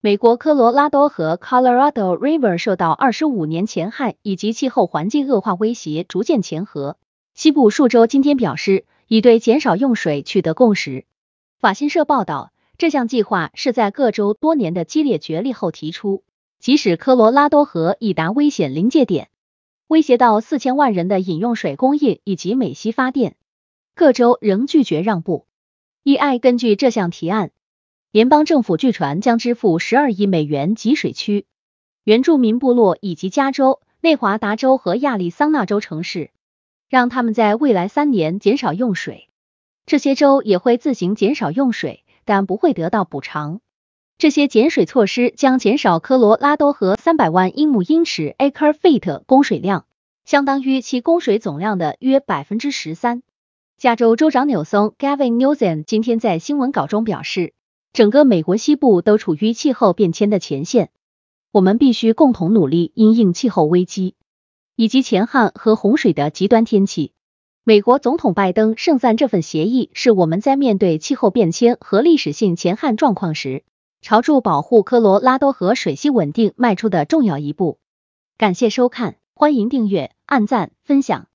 美国科罗拉多河 （Colorado River） 受到二十五年前旱以及气候环境恶化威胁，逐渐前和，西部数州今天表示，已对减少用水取得共识。法新社报道，这项计划是在各州多年的激烈角力后提出，即使科罗拉多河已达危险临界点，威胁到四千万人的饮用水供应以及美西发电，各州仍拒绝让步。一 i 根据这项提案。联邦政府据传将支付十二亿美元给水区、原住民部落以及加州、内华达州和亚利桑那州城市，让他们在未来三年减少用水。这些州也会自行减少用水，但不会得到补偿。这些减水措施将减少科罗拉多河三百万英亩英尺 （acre feet） 供水量，相当于其供水总量的约百分之十三。加州州长纽森 （Gavin Newsom） 今天在新闻稿中表示。整个美国西部都处于气候变迁的前线，我们必须共同努力因应气候危机以及前旱和洪水的极端天气。美国总统拜登盛赞这份协议是我们在面对气候变迁和历史性前旱状况时，朝着保护科罗拉多河水系稳定迈出的重要一步。感谢收看，欢迎订阅、按赞、分享。